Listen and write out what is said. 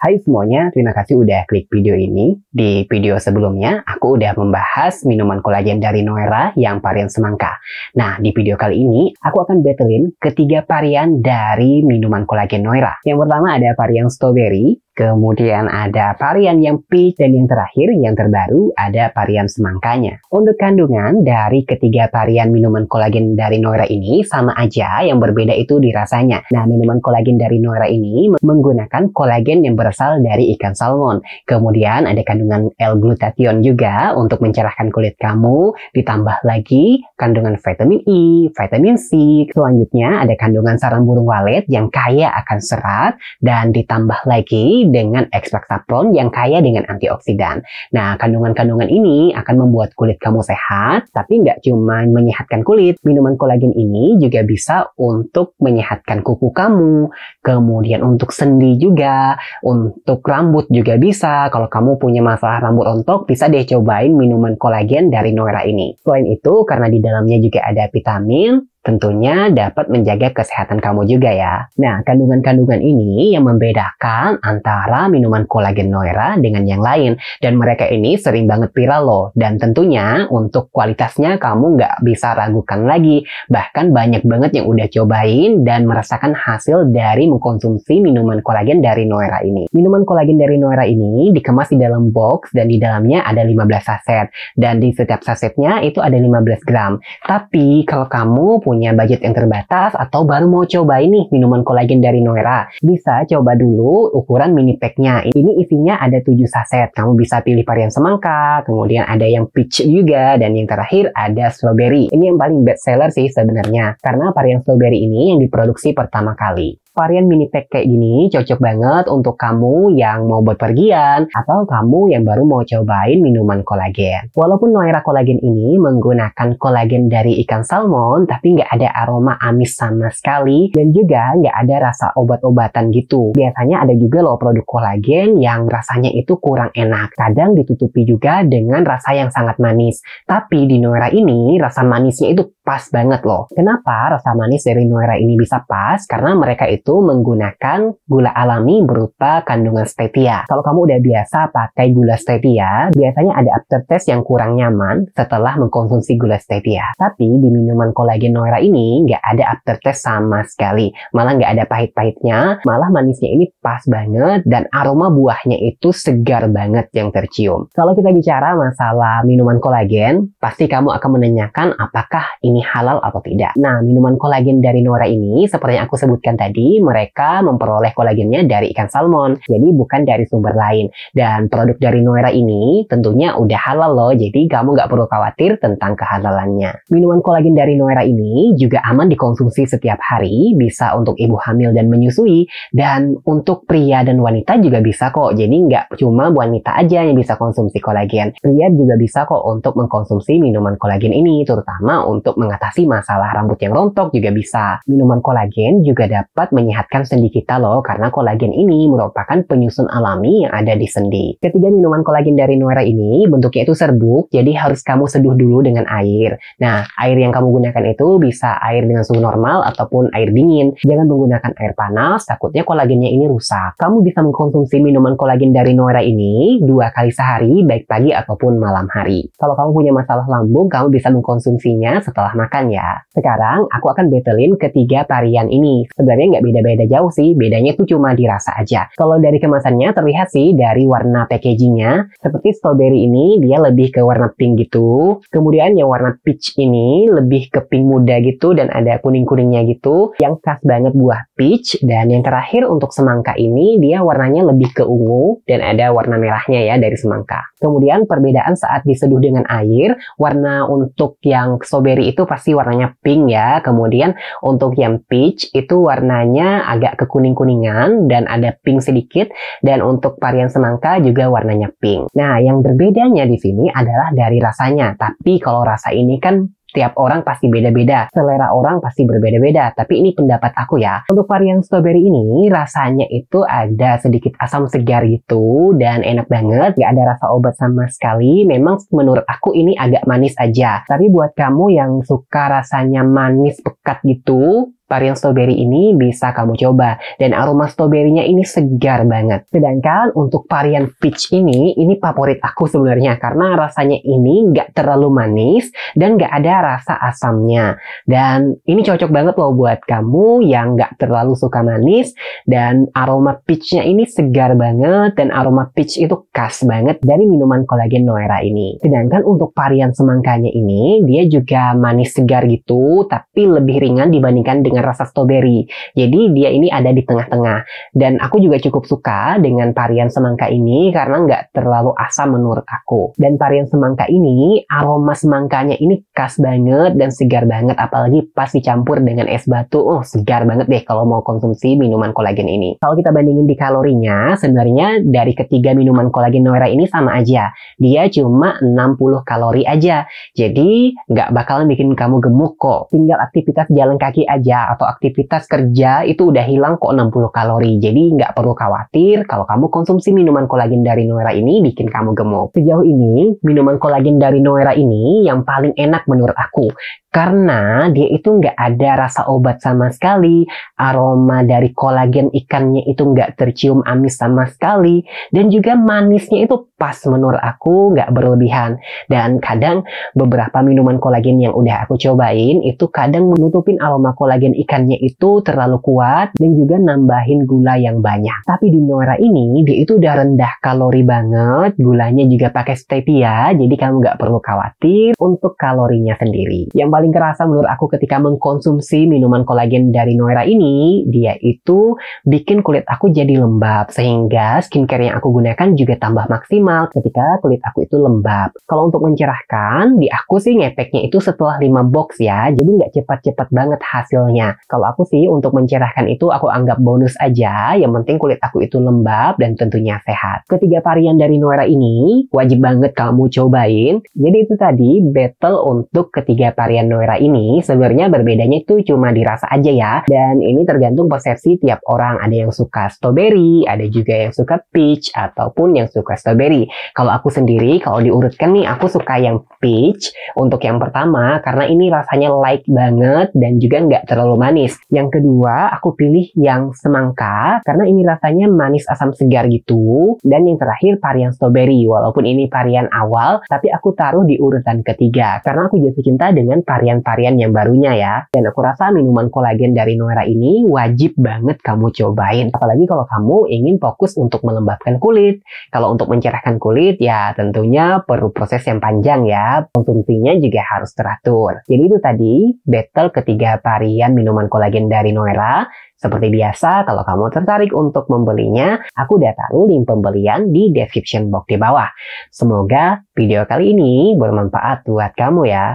Hai semuanya, terima kasih udah klik video ini. Di video sebelumnya, aku udah membahas minuman kolagen dari Noera yang varian semangka. Nah, di video kali ini, aku akan battlein ketiga varian dari minuman kolagen Noera. Yang pertama ada varian strawberry, Kemudian ada varian yang peach dan yang terakhir, yang terbaru ada varian semangkanya. Untuk kandungan dari ketiga varian minuman kolagen dari Noira ini sama aja yang berbeda itu dirasanya. Nah, minuman kolagen dari Noira ini menggunakan kolagen yang berasal dari ikan salmon. Kemudian ada kandungan L-glutathione juga untuk mencerahkan kulit kamu, ditambah lagi kandungan vitamin E, vitamin C. Selanjutnya ada kandungan sarang burung walet yang kaya akan serat dan ditambah lagi dengan ekstrak saffron yang kaya dengan antioksidan. Nah, kandungan-kandungan ini akan membuat kulit kamu sehat, tapi nggak cuma menyehatkan kulit. Minuman kolagen ini juga bisa untuk menyehatkan kuku kamu, kemudian untuk sendi juga, untuk rambut juga bisa. Kalau kamu punya masalah rambut rontok, bisa deh cobain minuman kolagen dari Noera ini. Selain itu, karena di dalamnya juga ada vitamin, Tentunya dapat menjaga kesehatan kamu juga ya. Nah, kandungan-kandungan ini yang membedakan antara minuman kolagen Noera dengan yang lain. Dan mereka ini sering banget viral loh. Dan tentunya untuk kualitasnya kamu nggak bisa ragukan lagi. Bahkan banyak banget yang udah cobain dan merasakan hasil dari mengkonsumsi minuman kolagen dari Noera ini. Minuman kolagen dari Noera ini dikemas di dalam box dan di dalamnya ada 15 saset. Dan di setiap sasetnya itu ada 15 gram. Tapi kalau kamu punya budget yang terbatas atau baru mau coba ini minuman kolagen dari Noera, bisa coba dulu ukuran mini packnya. Ini isinya ada 7 saset. Kamu bisa pilih varian semangka, kemudian ada yang peach juga, dan yang terakhir ada strawberry. Ini yang paling best seller sih sebenarnya, karena varian strawberry ini yang diproduksi pertama kali varian mini pack kayak gini cocok banget untuk kamu yang mau buat pergian atau kamu yang baru mau cobain minuman kolagen. Walaupun Noira kolagen ini menggunakan kolagen dari ikan salmon, tapi nggak ada aroma amis sama sekali dan juga nggak ada rasa obat-obatan gitu. Biasanya ada juga loh produk kolagen yang rasanya itu kurang enak. Kadang ditutupi juga dengan rasa yang sangat manis. Tapi di Noira ini rasa manisnya itu pas banget loh. Kenapa rasa manis dari Nuera ini bisa pas? Karena mereka itu menggunakan gula alami berupa kandungan stevia. Kalau kamu udah biasa pakai gula stevia, biasanya ada aftertaste yang kurang nyaman setelah mengkonsumsi gula stevia. Tapi di minuman kolagen Nuera ini nggak ada aftertaste sama sekali. Malah nggak ada pahit-pahitnya, malah manisnya ini pas banget dan aroma buahnya itu segar banget yang tercium. Kalau kita bicara masalah minuman kolagen, pasti kamu akan menanyakan apakah ini ini halal atau tidak. Nah, minuman kolagen dari Nora ini, seperti yang aku sebutkan tadi, mereka memperoleh kolagennya dari ikan salmon, jadi bukan dari sumber lain. Dan produk dari Nora ini tentunya udah halal loh, jadi kamu nggak perlu khawatir tentang kehalalannya. Minuman kolagen dari Noera ini juga aman dikonsumsi setiap hari, bisa untuk ibu hamil dan menyusui, dan untuk pria dan wanita juga bisa kok. Jadi nggak cuma wanita aja yang bisa konsumsi kolagen. Pria juga bisa kok untuk mengkonsumsi minuman kolagen ini, terutama untuk mengatasi masalah rambut yang rontok juga bisa. Minuman kolagen juga dapat menyehatkan sendi kita loh karena kolagen ini merupakan penyusun alami yang ada di sendi. Ketiga minuman kolagen dari Nuera ini bentuknya itu serbuk, jadi harus kamu seduh dulu dengan air. Nah, air yang kamu gunakan itu bisa air dengan suhu normal ataupun air dingin. Jangan menggunakan air panas, takutnya kolagennya ini rusak. Kamu bisa mengkonsumsi minuman kolagen dari Nuera ini dua kali sehari, baik pagi ataupun malam hari. Kalau kamu punya masalah lambung, kamu bisa mengkonsumsinya setelah pola makan ya. Sekarang aku akan betulin ketiga tarian ini. Sebenarnya nggak beda-beda jauh sih, bedanya tuh cuma dirasa aja. Kalau dari kemasannya terlihat sih dari warna packagingnya. Seperti strawberry ini dia lebih ke warna pink gitu. Kemudian yang warna peach ini lebih ke pink muda gitu dan ada kuning-kuningnya gitu. Yang khas banget buah peach. Dan yang terakhir untuk semangka ini dia warnanya lebih ke ungu dan ada warna merahnya ya dari semangka. Kemudian perbedaan saat diseduh dengan air, warna untuk yang strawberry itu itu pasti warnanya pink ya. Kemudian untuk yang peach itu warnanya agak kekuning-kuningan dan ada pink sedikit. Dan untuk varian semangka juga warnanya pink. Nah, yang berbedanya di sini adalah dari rasanya. Tapi kalau rasa ini kan Tiap orang pasti beda-beda, selera orang pasti berbeda-beda, tapi ini pendapat aku ya. Untuk varian strawberry ini rasanya itu ada sedikit asam segar gitu dan enak banget, gak ada rasa obat sama sekali. Memang menurut aku ini agak manis aja, tapi buat kamu yang suka rasanya manis pekat gitu, varian strawberry ini bisa kamu coba. Dan aroma stroberinya ini segar banget. Sedangkan untuk varian peach ini, ini favorit aku sebenarnya. Karena rasanya ini nggak terlalu manis dan nggak ada rasa asamnya. Dan ini cocok banget loh buat kamu yang nggak terlalu suka manis. Dan aroma peachnya ini segar banget. Dan aroma peach itu khas banget dari minuman kolagen Noera ini. Sedangkan untuk varian semangkanya ini, dia juga manis segar gitu, tapi lebih ringan dibandingkan dengan rasa strawberry. Jadi dia ini ada di tengah-tengah. Dan aku juga cukup suka dengan varian semangka ini karena nggak terlalu asam menurut aku. Dan varian semangka ini, aroma semangkanya ini khas banget dan segar banget. Apalagi pas dicampur dengan es batu, oh segar banget deh kalau mau konsumsi minuman kolagen ini. Kalau kita bandingin di kalorinya, sebenarnya dari ketiga minuman kolagen Noera ini sama aja. Dia cuma 60 kalori aja. Jadi nggak bakalan bikin kamu gemuk kok. Tinggal aktivitas aktivitas jalan kaki aja atau aktivitas kerja itu udah hilang kok 60 kalori. Jadi nggak perlu khawatir kalau kamu konsumsi minuman kolagen dari Noera ini bikin kamu gemuk. Sejauh ini, minuman kolagen dari Noera ini yang paling enak menurut aku karena dia itu nggak ada rasa obat sama sekali, aroma dari kolagen ikannya itu nggak tercium amis sama sekali, dan juga manisnya itu pas menurut aku nggak berlebihan. Dan kadang beberapa minuman kolagen yang udah aku cobain itu kadang menutupin aroma kolagen ikannya itu terlalu kuat dan juga nambahin gula yang banyak. Tapi di Nora ini dia itu udah rendah kalori banget, gulanya juga pakai stevia, jadi kamu nggak perlu khawatir untuk kalorinya sendiri. Yang paling kerasa menurut aku ketika mengkonsumsi minuman kolagen dari Noera ini, dia itu bikin kulit aku jadi lembab sehingga skincare yang aku gunakan juga tambah maksimal ketika kulit aku itu lembab. Kalau untuk mencerahkan, di aku sih ngepeknya itu setelah 5 box ya, jadi nggak cepat-cepat banget hasilnya. Kalau aku sih untuk mencerahkan itu aku anggap bonus aja, yang penting kulit aku itu lembab dan tentunya sehat. Ketiga varian dari Noera ini wajib banget kamu cobain. Jadi itu tadi battle untuk ketiga varian aloe ini sebenarnya berbedanya itu cuma dirasa aja ya. Dan ini tergantung persepsi tiap orang. Ada yang suka strawberry, ada juga yang suka peach, ataupun yang suka strawberry. Kalau aku sendiri, kalau diurutkan nih, aku suka yang peach untuk yang pertama karena ini rasanya light banget dan juga nggak terlalu manis. Yang kedua aku pilih yang semangka karena ini rasanya manis asam segar gitu. Dan yang terakhir varian strawberry walaupun ini varian awal tapi aku taruh di urutan ketiga karena aku jatuh cinta dengan varian-varian yang barunya ya. Dan aku rasa minuman kolagen dari Noera ini wajib banget kamu cobain. Apalagi kalau kamu ingin fokus untuk melembabkan kulit. Kalau untuk mencerahkan kulit ya tentunya perlu proses yang panjang ya. Tetap, konsumsinya juga harus teratur. Jadi itu tadi battle ketiga varian minuman kolagen dari Noera. Seperti biasa, kalau kamu tertarik untuk membelinya, aku udah taruh link pembelian di description box di bawah. Semoga video kali ini bermanfaat buat kamu ya.